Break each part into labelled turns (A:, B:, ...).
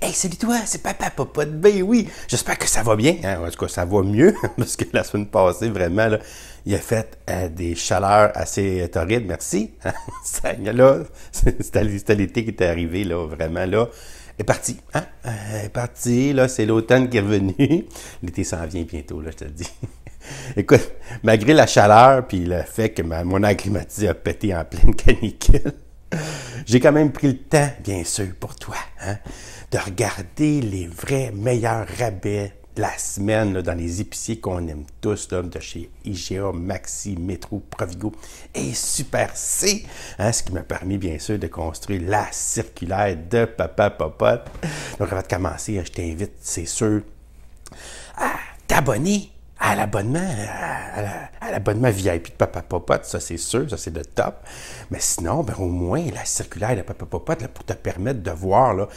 A: Hey, salut toi, c'est Papa Papa de B, ben oui. J'espère que ça va bien. Hein? En tout cas, ça va mieux, parce que la semaine passée, vraiment, là, il a fait euh, des chaleurs assez euh, torrides. Merci. là, c'était l'été qui était arrivé, là, vraiment, là. Est parti, hein? Euh, est parti, là, c'est l'automne qui est revenu. L'été s'en vient bientôt, là, je te le dis. Écoute, malgré la chaleur, puis le fait que mon air a pété en pleine canicule, j'ai quand même pris le temps, bien sûr, pour toi, hein, de regarder les vrais meilleurs rabais de la semaine dans les épiciers qu'on aime tous, de chez IGA, Maxi, Metro, Provigo et Super C, hein, ce qui m'a permis, bien sûr, de construire la circulaire de Papa papa. Donc, avant de commencer, je t'invite, c'est sûr, à t'abonner à l'abonnement, à, l'abonnement VIP de Papa Popote, ça c'est sûr, ça c'est le top. Mais sinon, ben, au moins, la circulaire de Papa Popote, là, pour te permettre de voir là,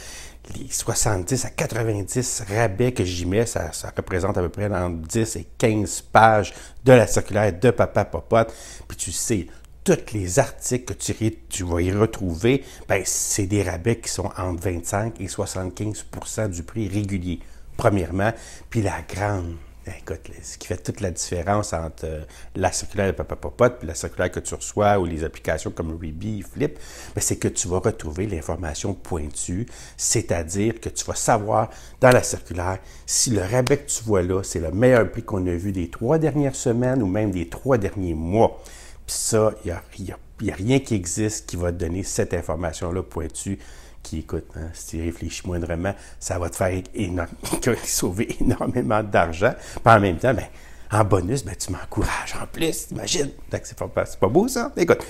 A: les 70 à 90 rabais que j'y mets, ça, représente à peu près entre 10 et 15 pages de la circulaire de Papa Popote. Puis tu sais, tous les articles que tu, tu vas y retrouver, ben, c'est des rabais qui sont entre 25 et 75 du prix régulier, premièrement. Puis la grande ben, écoute, ce qui fait toute la différence entre euh, la circulaire de Papa puis la circulaire que tu reçois ou les applications comme Ruby, Flip, ben, c'est que tu vas retrouver l'information pointue, c'est-à-dire que tu vas savoir dans la circulaire si le rabais que tu vois là, c'est le meilleur prix qu'on a vu des trois dernières semaines ou même des trois derniers mois. Puis ça, il n'y a, a, rien qui existe qui va te donner cette information-là pointue qui écoute, hein, si tu réfléchis moins moindrement, ça va te faire énorme, sauver énormément d'argent. Puis en même temps, ben, en bonus, ben, tu m'encourages en plus, t'imagines? C'est pas, beau ça? Écoute,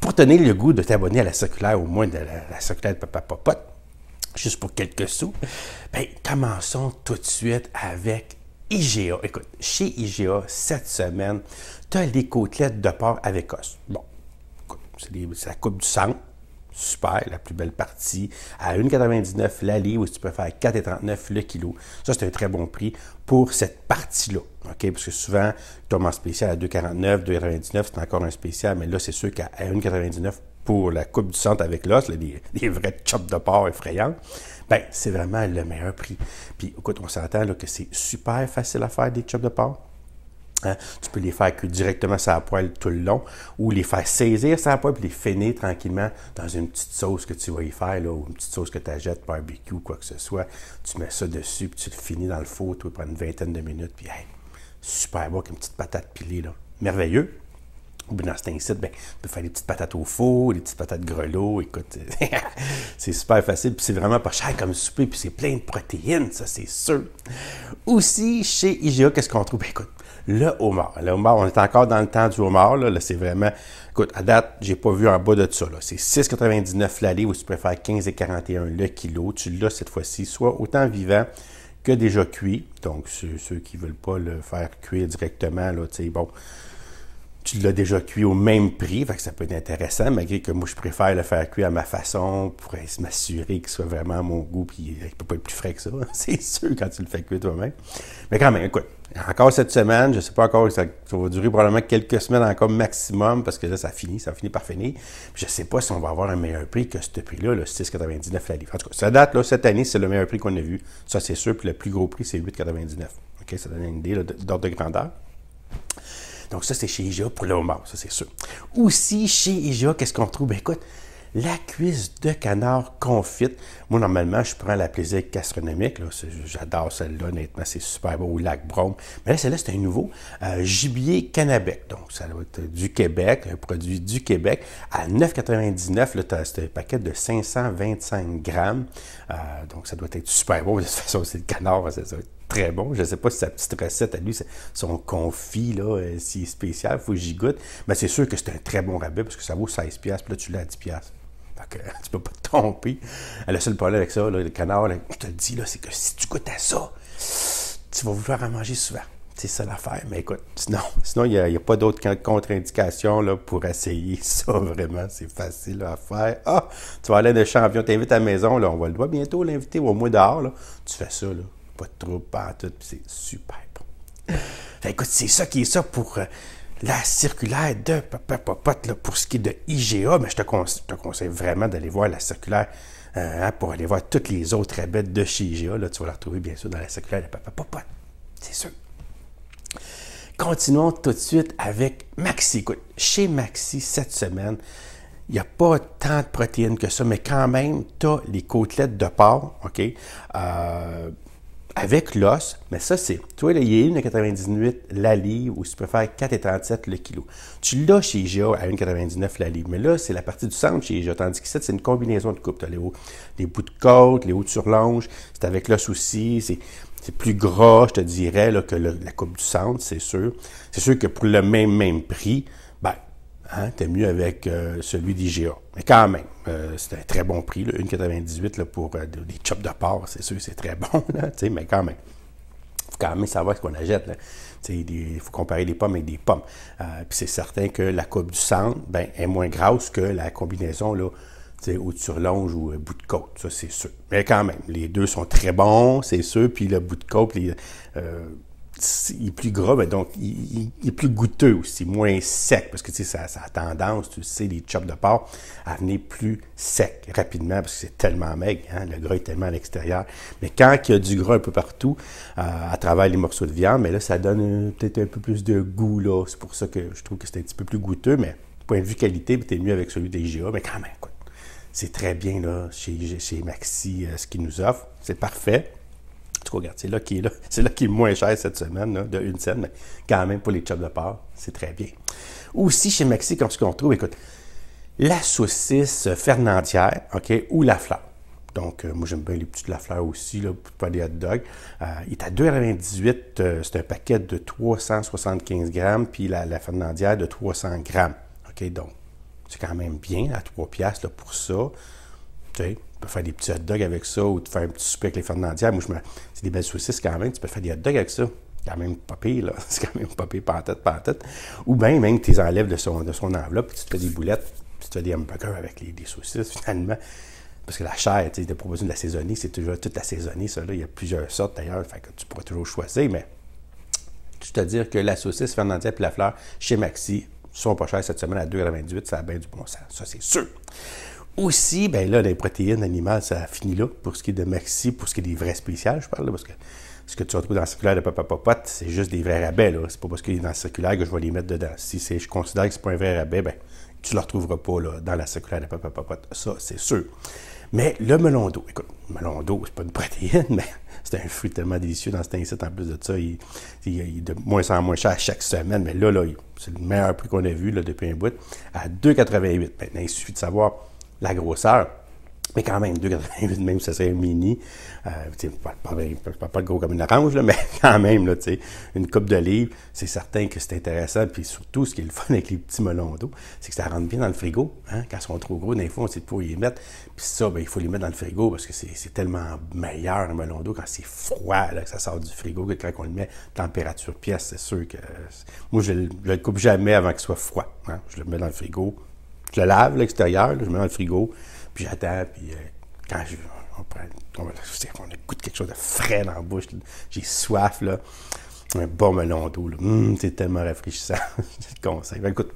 A: pour tenir le goût de t'abonner à la circulaire, au moins de la, circulaire de Papa Popote, juste pour quelques sous, ben, commençons tout de suite avec IGA. Écoute, chez IGA, cette semaine, tu as les côtelettes de porc avec os. Bon, c'est la coupe du sang super, la plus belle partie. À 1,99 la où tu peux faire 4,39 le kilo. Ça, c'est un très bon prix pour cette partie-là. OK? Parce que souvent, tu en spécial à 2,49, 2,99, c'est encore un spécial, mais là, c'est sûr qu'à 1,99 pour la coupe du centre avec l'os, les vrais chops de porc effrayants, ben c'est vraiment le meilleur prix. Puis, écoute, on s'entend que c'est super facile à faire des chops de porc Hein? tu peux les faire cuire directement sur la poêle tout le long ou les faire saisir sur la poêle puis les finir tranquillement dans une petite sauce que tu vas y faire, là, ou une petite sauce que tu achètes, barbecue, quoi que ce soit. Tu mets ça dessus puis tu le finis dans le four, tu prendre une vingtaine de minutes puis super beau avec une petite patate pilée. Là. Merveilleux. Ou bien dans un incite ben, tu peux faire des petites patates au four, des petites patates grelots. Écoute, c'est super facile, puis c'est vraiment pas cher comme souper, puis c'est plein de protéines, ça c'est sûr. Aussi, chez IGA, qu'est-ce qu'on trouve? Ben, écoute, le homard. Le homard, on est encore dans le temps du homard. Là, là c'est vraiment. Écoute, à date, j'ai pas vu un bas de ça. là. C'est 6,99 l'allée ou si tu préfères 15,41 le kilo. Tu l'as cette fois-ci, soit autant vivant que déjà cuit. Donc, ceux, qui veulent pas le faire cuire directement, là, tu sais, bon, tu l'as déjà cuit au même prix, fait que ça peut être intéressant, malgré que moi je préfère le faire cuire à ma façon pour m'assurer qu'il soit vraiment à mon goût, puis il peut pas être plus frais que ça, c'est sûr quand tu le fais cuire toi-même. Mais quand même, écoute, encore cette semaine, je ne sais pas encore, ça, va durer probablement quelques semaines encore maximum, parce que là ça finit, ça finit par finir. Je je sais pas si on va avoir un meilleur prix que ce prix-là, le 6,99 la livre. En tout cas, ça date, là, cette année, c'est le meilleur prix qu'on a vu, ça c'est sûr, puis le plus gros prix c'est 8,99. OK, ça donne une idée d'ordre de grandeur. Donc ça, c'est chez IGA pour le homard, ça c'est sûr. Aussi, chez IGA, qu'est-ce qu'on trouve? Ben, écoute, la cuisse de canard confite. Moi, normalement, je prends la plaisir gastronomique. J'adore celle-là, honnêtement, c'est super beau au lac Brome. Mais là, celle-là, c'est un nouveau euh, gibier Canabec. Donc, ça doit être du Québec, un produit du Québec. À 9,99, c'est un paquet de 525 grammes. Euh, donc, ça doit être super beau. De toute façon, c'est le canard, ça très bon. Je ne sais pas si sa petite recette à lui, son confit, là, euh, si spécial, il faut que j'y goûte. Mais c'est sûr que c'est un très bon rabais parce que ça vaut 16$, puis là, tu l'as à 10$. Fait que tu peux pas te tromper. Euh, le seul problème avec ça, le canard, je te le dis, là, c'est que si tu goûtes à ça, tu vas vouloir en manger souvent. C'est ça l'affaire. Mais écoute, sinon, sinon il n'y a, pas d'autres contre-indications pour essayer ça. Vraiment, c'est facile à faire. Ah, tu vas aller de champion, t'invites à la maison, là, on va le voir bientôt, l'inviter au moins dehors. Tu fais ça, là pas de pas tout, c'est super écoute, c'est ça qui est ça pour euh, la circulaire de Papa Popote là, pour ce qui est de IGA. Mais je te, conseille, vraiment d'aller voir la circulaire euh, hein, pour aller voir toutes les autres bêtes de chez IGA. Là, tu vas la retrouver bien sûr dans la circulaire de Papa Popote. C'est sûr. Continuons tout de suite avec Maxi. Écoute, chez Maxi, cette semaine, il n'y a pas tant de protéines que ça, mais quand même, tu as les côtelettes de porc, OK? Euh, avec l'os, mais ça, c'est. Tu vois, là, il est 1,98 la livre ou si peux faire 4,37 le kilo. Tu l'as chez IGA à 1,99 la livre, mais là, c'est la partie du centre chez IGA, tandis que c'est une combinaison de coupes. Tu as les, hauts, les, bouts de côte, les hauts de surlonge, c'est avec l'os aussi, c'est. plus gras, je te dirais, que la coupe du centre, c'est sûr. C'est sûr que pour le même, même prix, Hein, t'es mieux avec euh, celui d'IGA. Mais quand même, euh, c'est un très bon prix, 1,98 pour euh, des chops de porc, c'est sûr, c'est très bon, mais quand même. Il faut quand même savoir ce qu'on achète. Il faut comparer des pommes avec des pommes. Puis c'est certain que la coupe du centre ben, est moins grasse que la combinaison là, surlonge ou bout de côte, ça c'est sûr. Mais quand même, les deux sont très bons, c'est sûr. Puis le bout de côte, les, il est plus gras, mais donc il, est plus goûteux aussi, moins sec, parce que tu sais, ça, a tendance, tu sais, les chops de porc, à venir plus sec rapidement, parce que c'est tellement maigre, hein, le gras est tellement à l'extérieur. Mais quand il y a du gras un peu partout, euh, à travers les morceaux de viande, mais là, ça donne euh, peut-être un peu plus de goût, là. C'est pour ça que je trouve que c'est un petit peu plus goûteux, mais point de vue qualité, es mieux avec celui des GA, mais quand même, écoute, c'est très bien, là, chez, Maxi, euh, ce qu'ils nous offrent. C'est parfait c'est là qui est moins cher cette semaine, de une scène, mais quand même, pour les chops de porc, c'est très bien. Aussi, chez Maxi, quand ce qu'on trouve, écoute, la saucisse fernandière, OK, ou la fleur. Donc, euh, moi, j'aime bien les petites fleur aussi, là, pour des hot dogs. Euh, il est à 2,98. Euh, c'est un paquet de 375 grammes, puis la, Fernandière de 300 grammes. OK, donc, c'est quand même bien, à 3 piastres, pour ça. Tu peux faire des petits hot dogs avec ça ou te faire un petit souper avec les Fernandières. Moi, je me... c'est des belles saucisses quand même. Tu peux faire des hot dogs avec ça. C'est quand même pas pire, là. C'est quand même pas pire, pas tête, pas tête. Ou bien, même, tu les enlèves de son, enveloppe, puis tu te fais des boulettes, puis tu te fais des hamburgers avec les, des saucisses, finalement. Parce que la chair, tu sais, de proposer de l'assaisonner, c'est toujours tout assaisonné, ça, là. Il y a plusieurs sortes, d'ailleurs, fait que tu pourras toujours choisir, mais tu te dire que la saucisse Fernandière et la fleur chez Maxi sont pas chères cette semaine à 2,98, ça a bien du bon sens. Ça, c'est sûr aussi, ben là, les protéines animales, ça finit là pour ce qui est de maxi, pour ce qui est des vrais spéciales, je parle, parce que ce que tu retrouves dans le circulaire de Papa c'est juste des vrais rabais, là. C'est pas parce qu'il est dans le circulaire que je vais les mettre dedans. Si je considère que c'est pas un vrai rabais, ben, tu le retrouveras pas, là, dans la circulaire de Papa Ça, c'est sûr. Mais le melon d'eau, écoute, le melon d'eau, c'est pas une protéine, mais c'est un fruit tellement délicieux dans cet incite. En plus de ça, il, il, est de moins en moins cher chaque semaine. Mais là, là c'est le meilleur prix qu'on a vu là, depuis un bout, à 2,88. Maintenant, il suffit de savoir la grosseur. Mais quand même, 2,88, même si ça serait mini, euh, pas, pas, gros comme une orange, mais quand même, là, une coupe de livre, c'est certain que c'est intéressant. Puis surtout, ce qui est le fun avec les petits melons d'eau, c'est que ça rentre bien dans le frigo. Hein? Quand ils sont trop gros, des fois, on sait pas où les mettre. Puis ça, ben, il faut les mettre dans le frigo parce que c'est tellement meilleur, un melon d'eau, quand c'est froid, que ça sort du frigo, que quand on le met température pièce, c'est sûr que. Moi, je, ne le coupe jamais avant qu'il soit froid. Hein. Je le mets dans le frigo, je le lave, l'extérieur, je mets dans le frigo, puis j'attends, puis euh, quand je, on, écoute quelque chose de frais dans la bouche, j'ai soif, là. Un bon melon d'eau, hum, c'est tellement rafraîchissant. je te conseille. Ben, écoute,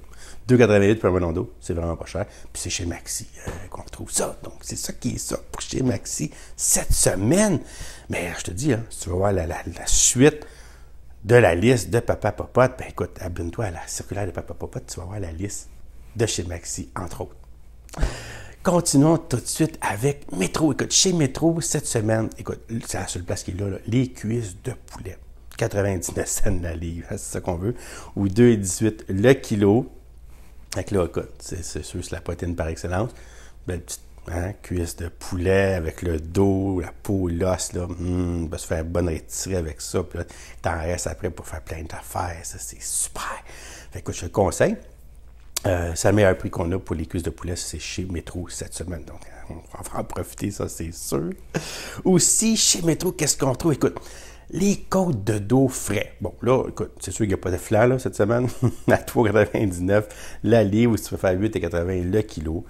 A: 2,88 pour un melon d'eau, c'est vraiment pas cher. Puis c'est chez Maxi euh, qu'on trouve ça. Donc c'est ça qui est ça pour chez Maxi cette semaine. Mais je te dis, hein, si tu vas voir la, suite, de la liste de Papa Popote, ben écoute, abonne-toi à la circulaire de Papa Popote, tu vas voir la liste de chez Maxi, entre autres. Continuons tout de suite avec Métro. Écoute, chez Métro, cette semaine, écoute, c'est la seule place qu'il est là, les cuisses de poulet. 99 cents la livre, c'est ça qu'on veut, ou 2,18 le kilo. Avec là, écoute, c'est sûr, c'est la poitrine par excellence. Belle petite hein, cuisse de poulet avec le dos, la peau, l'os, là. Hmm, va se faire bonne retirer avec ça. Puis là, t'en restes après pour faire plein d'affaires. Ça, c'est super. Fait je te conseille. Euh, c'est le meilleur prix qu'on a pour les cuisses de poulet c'est chez Métro cette semaine. Donc, euh, on va en profiter, ça, c'est sûr. Aussi, chez Métro, qu'est-ce qu'on trouve? Écoute, les côtes de dos frais. Bon, là, écoute, c'est sûr qu'il n'y a pas de flan là, cette semaine. à 3,99 la livre, si tu peux faire 8,80 le kilo.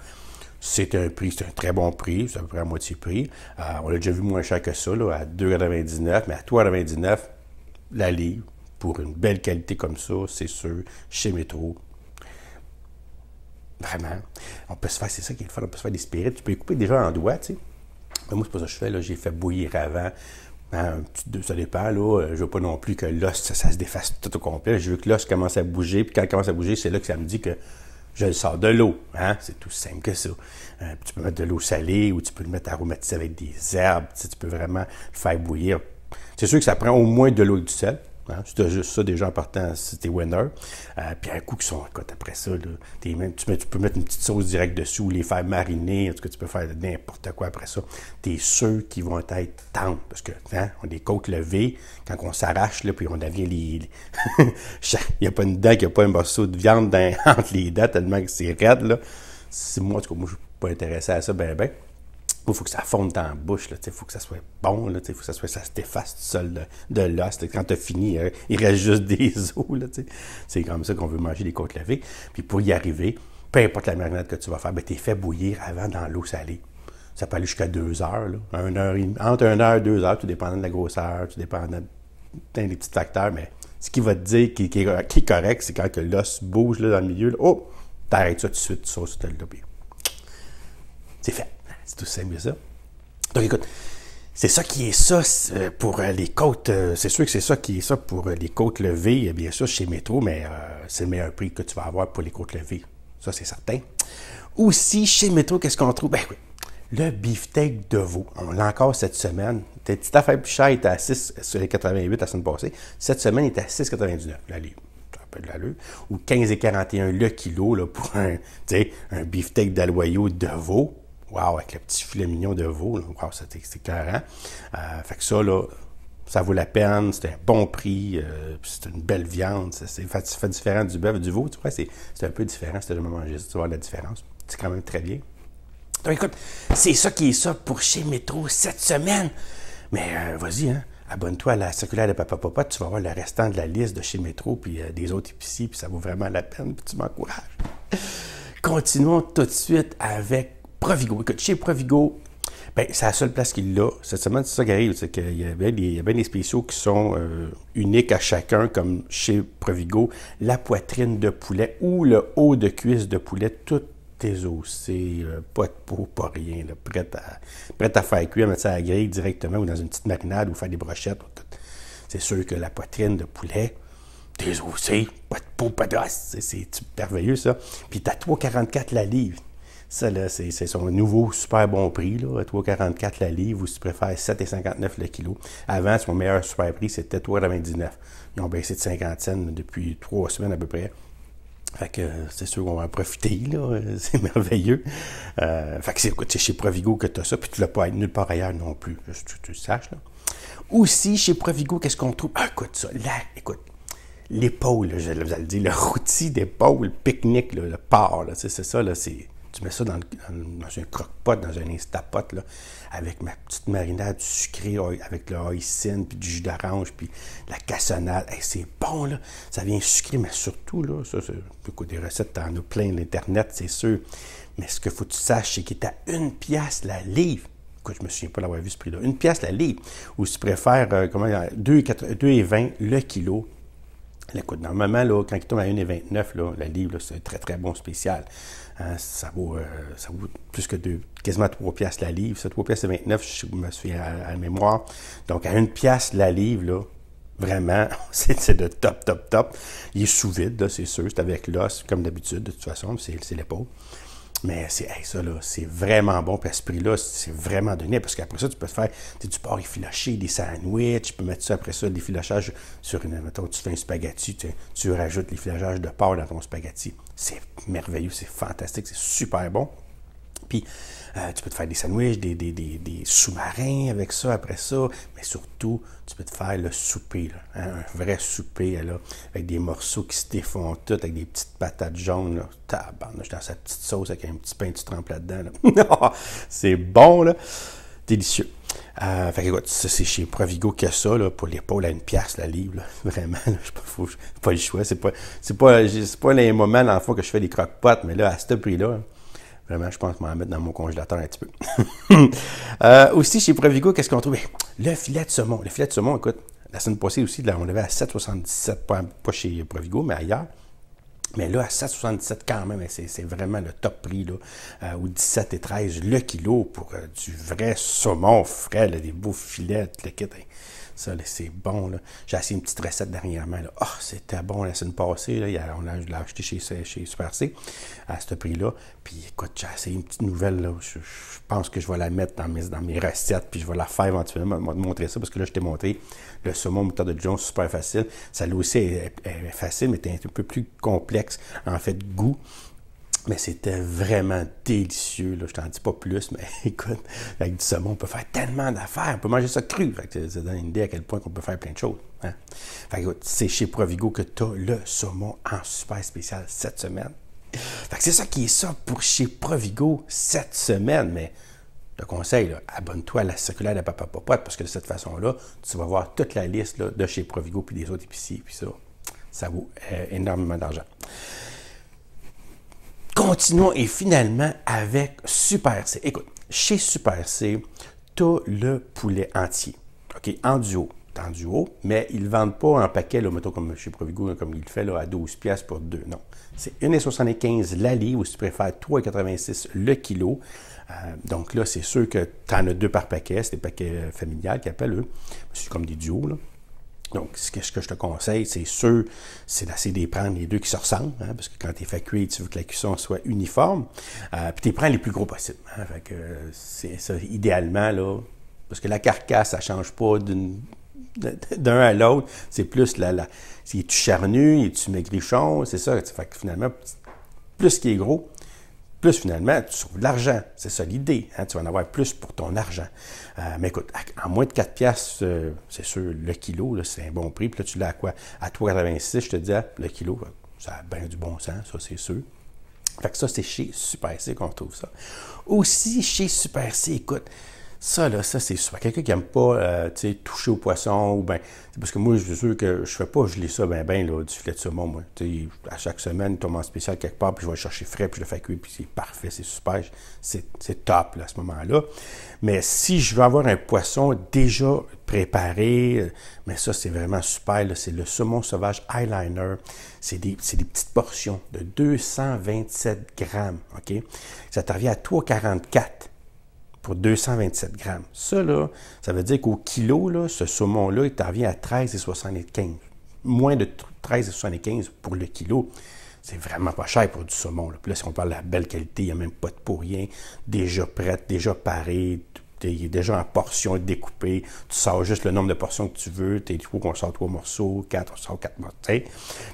A: C'est un prix, c'est un très bon prix, c'est à peu près à moitié prix. Euh, on l'a déjà vu moins cher que ça, là, à 2,99 mais à 3,99 la livre, pour une belle qualité comme ça, c'est sûr, chez Métro, Vraiment. On peut se faire, c'est ça qui est le fun, on peut se faire des spirites. Tu peux les couper déjà en doigts, tu sais. Ben, moi, c'est pas ça que je fais, J'ai fait bouillir avant. Hein, un petit, ça dépend, là. Euh, je veux pas non plus que l'os, ça, se défasse tout au complet. Je veux que l'os commence à bouger. Puis quand il commence à bouger, c'est là que ça me dit que je le sors de l'eau. Hein? C'est tout simple que ça. Euh, tu peux mettre de l'eau salée ou tu peux le mettre aromatisé avec des herbes. Tu, tu peux vraiment le faire bouillir. C'est sûr que ça prend au moins de l'eau et du sel. Hein? tu as juste ça déjà en partant, t'es winner. Euh, puis un coup qui sont, écoute, après ça, tu, peux mettre une petite sauce directe dessus ou les faire mariner. En tout cas, tu peux faire n'importe quoi après ça. T'es sûr qu'ils vont être tendres. Parce que, hein, on a des côtes levées, quand on s'arrache, puis on devient les. il n'y a pas une dent, il n'y a pas un morceau de viande entre les dents tellement que c'est raide. Là. Moi, en tout cas, moi, je ne suis pas intéressé à ça, ben, ben il faut que ça fonde dans la bouche, il faut que ça soit bon, il faut que ça, soit, ça se défasse tout seul de, l'os. Quand tu as fini, euh, il reste juste des os. C'est comme ça qu'on veut manger des côtes levées. Puis pour y arriver, peu importe la marinade que tu vas faire, ben, tu es fait bouillir avant dans l'eau salée. Ça peut aller jusqu'à deux heures, là. heure entre une heure et deux heures, tout dépendant de la grosseur, tout dépendant des petits facteurs, mais ce qui va te dire qui, est correct, c'est quand l'os bouge dans le milieu, oh, t'arrêtes ça tout de suite, ça C'est fait. C'est tout simple ça. Donc, écoute, c'est ça qui est ça euh, pour euh, les côtes. Euh, c'est sûr que c'est ça qui est ça pour les côtes levées, bien sûr, chez Métro, mais c'est le meilleur prix que tu vas avoir pour les côtes levées. Ça, c'est certain. Aussi, chez Métro, qu'est-ce qu'on trouve? Ben oui, le beefsteak de veau. On l'a encore cette semaine. Ta petite affaire plus chère était à 6 sur les 88 la semaine passée. Cette semaine, il était à 6,99. Là, de l'allure, ou 15,41 le kilo là, pour un, un beefsteak d'aloyau de veau. Wow, avec le petit filet mignon de veau, là. wow, c'était éclairant. Euh, fait que ça, là, ça vaut la peine, C'est un bon prix, euh, c'est une belle viande, c'est fait, différent du bœuf, du veau, tu vois, c'est un peu différent, C'est tu jamais mangé tu vois la différence. C'est quand même très bien. Donc écoute, c'est ça qui est ça pour chez Métro cette semaine. Mais euh, vas-y, hein. abonne-toi à la circulaire de Papa Papa, tu vas voir le restant de la liste de chez Métro, puis euh, des autres épiciers, puis ça vaut vraiment la peine, puis tu m'encourages. Continuons tout de suite avec Provigo. Écoute, chez Provigo, ben, c'est la seule place qu'il a. Cette semaine, c'est ça qui arrive, c'est qu'il y, a il y des spéciaux qui sont euh, uniques à chacun, comme chez Provigo, la poitrine de poulet ou le haut de cuisse de poulet, tout est aussi, euh, pas de peau, pas rien, prête prêt, à, prêt à faire cuire, à mettre ça à la grille directement ou dans une petite marinade ou faire des brochettes. C'est sûr que la poitrine de poulet, t'es aussi, pas de peau, pas de ah, c'est merveilleux ça. Puis t'as 3,44 la livre c'est son nouveau super bon prix, 3,44 la livre ou si tu préfères 7,59 le kilo. Avant, son meilleur super prix, c'était 3,99. Ils ont c'est de 50 cents depuis trois semaines à peu près. Fait que c'est sûr qu'on va en profiter, là. C'est merveilleux. Euh, fait que c'est, écoute, chez Provigo que tu as ça, puis tu ne l'as pas nulle part ailleurs non plus, tu, le saches, là. Aussi, chez Provigo, qu'est-ce qu'on trouve? Ah, écoute ça, là, écoute, l'épaule, vous allez le dire, le routier d'épaule, le pique-nique, le porc, c'est ça, là, c'est tu mets ça dans, un croque-pot, dans un instapot, avec ma petite marinade sucrée, avec le hoisin, puis du jus d'orange, puis la cassonade. c'est bon, là. Ça vient sucré, mais surtout, là, ça, c'est, des recettes, t'en as plein l'Internet, c'est sûr. Mais ce qu'il faut que tu saches, c'est qu'il est à une pièce la livre. Écoute, je me souviens pas l'avoir vu ce prix-là. Une pièce la livre. Ou si tu préfères, euh, comment, 2,20 le kilo. Écoute, normalement, là, quand il tombe à 1,29, la livre, c'est un très, très bon spécial. Hein, ça, vaut, euh, ça plus que deux, quasiment 3 piastres la livre. Ça, 3 piastres c'est 29, je me souviens à, la mémoire. Donc, à une piastre la livre, vraiment, c'est de top, top, top. Il est sous vide, c'est sûr. C'est avec l'os, comme d'habitude, de toute façon, c'est l'épaule. Mais c'est ça, là, c'est vraiment bon. Puis à ce prix-là, c'est vraiment donné. Parce qu'après ça, tu peux te faire du porc effiloché, des sandwichs. Tu peux mettre ça après ça, des filochages sur une. Mettons, tu fais un spaghetti, tu, rajoutes les filochages de porc dans ton spaghetti. C'est merveilleux, c'est fantastique, c'est super bon. Puis euh, tu peux te faire des sandwichs, des, des, des, sous-marins avec ça, après ça. Mais surtout, tu peux te faire le souper, là, hein, un vrai souper, là, avec des morceaux qui se défont tout, avec des petites patates jaunes. Là. suis dans sa petite sauce avec un petit pain, tu trempes là-dedans. Là. c'est bon, là. Délicieux. Euh, fait que, écoute, c'est chez Provigo que ça, là, pour l'épaule à une pièce la livre. Là. Vraiment, là, je pas, faut, pas le choix. C'est pas, c'est pas, pas les moments, dans le fond, que je fais des croque-potes, mais là, à ce prix-là, hein. Vraiment, je pense m'en mettre dans mon congélateur un petit peu. Euh, aussi, chez Provigo, qu'est-ce qu'on trouve? Le filet de saumon. Le filet de saumon, écoute, la semaine passée aussi, on avait à 7,77, pas, chez Provigo, mais ailleurs. Mais là, à 7,77 quand même, c'est vraiment le top prix, là, euh, ou 17 et 13 le kilo pour euh, du vrai saumon frais, des beaux filets, le kit. Hein c'est bon. J'ai essayé une petite recette dernièrement. Là. Oh, c'était bon la semaine passée. On l'a, acheté chez, Super C à ce prix-là. Puis écoute, j'ai essayé une petite nouvelle. Je, pense que je vais la mettre dans mes, dans mes recettes. Puis je vais la faire éventuellement. Je vais te montrer ça parce que là, je t'ai montré le saumon moutarde de Jones. super facile. Ça, là aussi, est, facile, mais c'est un peu plus complexe en fait goût. Mais c'était vraiment délicieux. Là. Je t'en dis pas plus, mais écoute, avec du saumon, on peut faire tellement d'affaires. On peut manger ça cru. Fait ça donne une idée à quel point on peut faire plein de choses. Hein? Fait que c'est chez Provigo que tu as le saumon en super spécial cette semaine. Fait que c'est ça qui est ça pour chez Provigo cette semaine. Mais le conseil, conseille, abonne-toi à la circulaire de Papa Popote parce que de cette façon-là, tu vas voir toute la liste de chez Provigo puis des autres épiciers, Puis ça, ça vaut euh, énormément d'argent continuons et finalement avec Super C. Écoute, chez Super C, tu le poulet entier, OK, en duo. En duo, mais ils ne vendent pas en paquet, là, mettons comme chez Provigo, comme il le fait là, à 12$ pour deux. Non. C'est 1,75$ la livre, ou si tu préfères 3,86$ le kilo. Euh, donc là, c'est sûr que tu en as deux par paquet, c'est des paquets familiales qui appellent eux. C'est comme des duos. Là. Donc, ce que, je te conseille, c'est sûr, c'est d'essayer de prendre les deux qui se ressemblent, hein, parce que quand tu es fait cuire, tu veux que la cuisson soit uniforme. Euh, puis tu prends les plus gros possibles. Hein, c'est ça, idéalement, là, parce que la carcasse, ça ne change pas d'un à l'autre, c'est plus la, la tu charnu, si tu maigrichon, c'est ça. Fait que finalement, plus qui est gros, plus finalement, tu sauves de l'argent. C'est ça l'idée. Hein. Tu vas en avoir plus pour ton argent. Euh, mais écoute, en moins de 4 piastres, euh, c'est sûr, le kilo, c'est un bon prix. Puis là, tu l'as à quoi? À 3,86, je te dis, hein, le kilo, euh, ça a bien du bon sens, ça c'est sûr. Fait que ça, c'est chez Super C qu'on trouve ça. Aussi, chez Super C, écoute, ça, là, ça, c'est super. Quelqu'un qui n'aime pas, euh, tu sais, toucher au poisson, ou ben, parce que moi, je suis sûr que je fais pas geler ça, ben, ben, là, du filet de saumon, moi. Tu à chaque semaine, tombe en spécial quelque part, puis je vais le chercher frais, puis je le fais cuire, puis c'est parfait, c'est super. C'est top, là, à ce moment-là. Mais si je veux avoir un poisson déjà préparé, euh, mais ça, c'est vraiment super, là. C'est le saumon sauvage eyeliner. C'est des, des petites portions de 227 grammes, OK? Ça t'arrive à 3,44 pour 227 grammes. Ça, là, ça veut dire qu'au kilo, là, ce saumon-là, il vient à 13,75. Moins de 13,75 pour le kilo. C'est vraiment pas cher pour du saumon. Là. Puis là, si on parle de la belle qualité, il n'y a même pas de pour rien. Déjà prête, déjà paré, déjà en portions découpées. Tu sors juste le nombre de portions que tu veux. Tu faut qu'on sort trois morceaux, quatre, on sort quatre morceaux.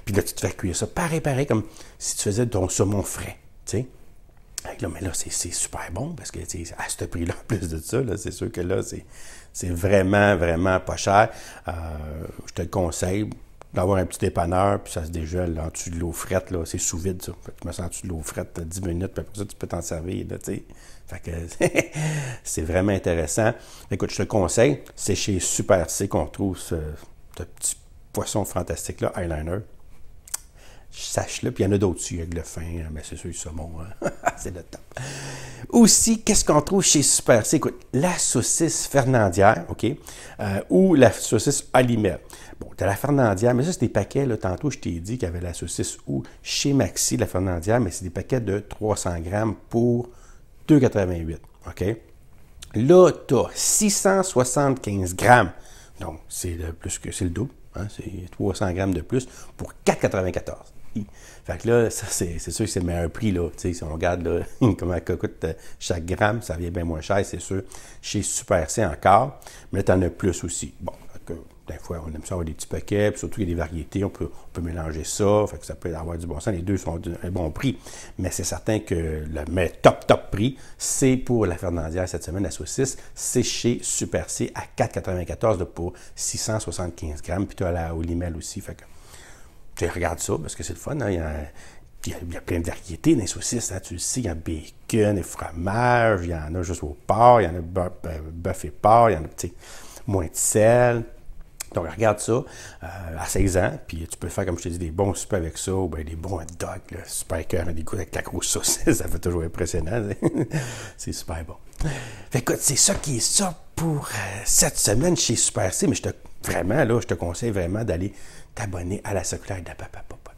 A: Puis là, tu te fais cuire ça. Pareil, pareil, comme si tu faisais ton saumon frais. sais mais là, c'est super bon parce que à ce prix-là, en plus de ça, c'est sûr que là, c'est vraiment, vraiment pas cher. Euh, je te conseille d'avoir un petit dépanneur, puis ça se dégèle en dessous de l'eau frette. C'est sous vide, ça. tu me sens en dessous de l'eau frette 10 minutes, puis après ça, tu peux t'en servir. Là, sais. fait que c'est vraiment intéressant. Écoute, je te conseille. C'est chez Super C qu'on trouve ce, ce petit poisson fantastique-là, eyeliner. Je Sache-le, puis il y en a d'autres dessus, le fin, hein, mais c'est sûr, le saumon, hein. c'est le top. Aussi, qu'est-ce qu'on trouve chez Super C? Écoute, la saucisse fernandière, OK, euh, ou la saucisse alimère. Bon, tu as la fernandière, mais ça, c'est des paquets, là, tantôt, je t'ai dit qu'il y avait la saucisse ou chez Maxi, la fernandière, mais c'est des paquets de 300 grammes pour 2,88, OK? Là, tu as 675 grammes, donc c'est le, plus que, c'est le double, hein? c'est 300 grammes de plus pour 4,94. Fait que là, c'est, sûr que c'est le meilleur prix. Là. sais, si on regarde là, comment ça coûte euh, chaque gramme, ça vient bien moins cher, c'est sûr. Chez Super C encore, mais tu en as plus aussi. Bon, des fois, on aime ça avoir des petits paquets, puis surtout il y a des variétés, on peut, peut mélanger ça, fait que ça peut avoir du bon sens. Les deux sont un bon prix, mais c'est certain que le top, top prix, c'est pour la Fernandière cette semaine, la saucisse, c'est chez Super C à 4,94 pour 675 grammes, puis tu as la Olimel aussi, fait que tu regardes ça parce que c'est le fun. Hein. Il, y a, plein de variétés dans les saucisses. Hein. Tu le sais, il y a bacon, et fromage, il y en a juste au porc, il y en a euh, bœuf et porc, il y en a moins de sel. Donc, regarde ça à 16 ans, puis tu peux faire, comme je te dis, des bons soupes avec ça, ou bien des bons hot dogs, super cœur, des goûts avec la grosse saucisse, ça fait toujours impressionnant. c'est super bon. Fait, écoute, c'est ça qui est ça pour euh, cette semaine chez Super C, mais je te, vraiment, là, je te conseille vraiment d'aller t'abonner à la circulaire de Papa Papa.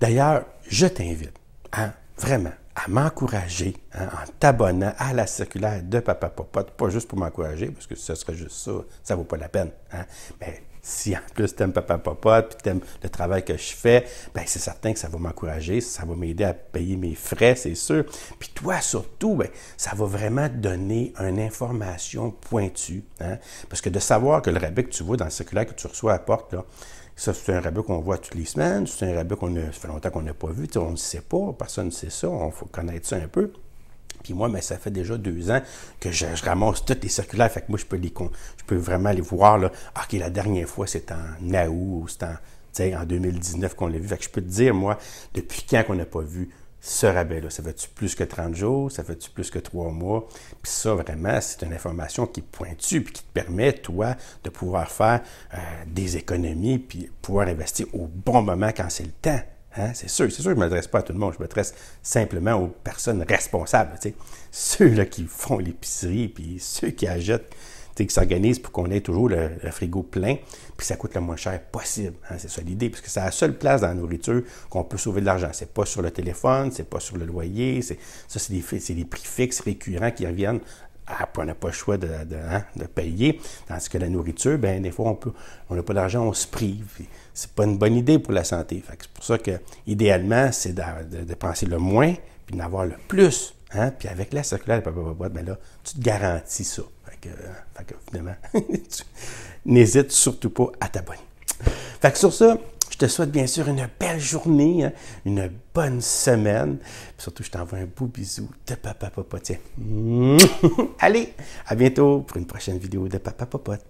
A: D'ailleurs, je t'invite hein, vraiment à m'encourager hein, en t'abonnant à la circulaire de Papa Popote, pas juste pour m'encourager, parce que ce serait juste ça, ça vaut pas la peine. Hein, mais si en plus aimes Papa Popote, puis aimes le travail que je fais, ben c'est certain que ça va m'encourager, ça va m'aider à payer mes frais, c'est sûr. Puis toi, surtout, ben, ça va vraiment donner une information pointue. Hein. Parce que de savoir que le rabais que tu vois dans le circulaire que tu reçois à la porte, ça, c'est un rabais qu'on voit toutes les semaines, c'est un rabais qu'on a, ça fait longtemps qu'on n'a pas vu, on ne sait pas, personne ne sait ça, on faut connaître ça un peu. Puis moi, ça fait déjà deux ans que je, ramasse tous les circulaires. Fait que moi, je peux, les, je peux vraiment les voir. Là. Ah, OK, la dernière fois, c'est en août ou c'est en, 2019 qu'on l'a vu. Fait que je peux te dire, moi, depuis quand qu'on n'a pas vu ce rabais-là. Ça fait-tu plus que 30 jours? Ça fait-tu plus que trois mois? Puis ça, vraiment, c'est une information qui est pointue puis qui te permet, toi, de pouvoir faire euh, des économies puis pouvoir investir au bon moment quand c'est le temps. Hein? C'est sûr, c'est sûr je ne m'adresse pas à tout le monde, je m'adresse simplement aux personnes responsables. Ceux là, qui font l'épicerie, puis ceux qui achètent, qui s'organisent pour qu'on ait toujours le, frigo plein, puis ça coûte le moins cher possible. Hein, c'est ça l'idée, puisque que c'est la seule place dans la nourriture qu'on peut sauver de l'argent. C'est pas sur le téléphone, c'est pas sur le loyer, c'est, ça, c'est des prix fixes récurrents qui reviennent ah, on n'a pas le choix de, hein, de, payer. Tandis que la nourriture, ben des fois, on peut, on n'a pas d'argent, on se prive. C'est pas une bonne idée pour la santé. C'est pour ça que, idéalement, c'est de, dépenser le moins, puis d'avoir le plus. Hein. Puis avec la circulaire ben là, tu te garantis ça. Fait que, euh, fait que finalement, n'hésite surtout pas à t'abonner. Fait que sur ça, je te souhaite bien sûr une belle journée, hein, une bonne semaine. surtout, je t'envoie un beau bisou de Papa tiens. Allez, à bientôt pour une prochaine vidéo de Papa Popote.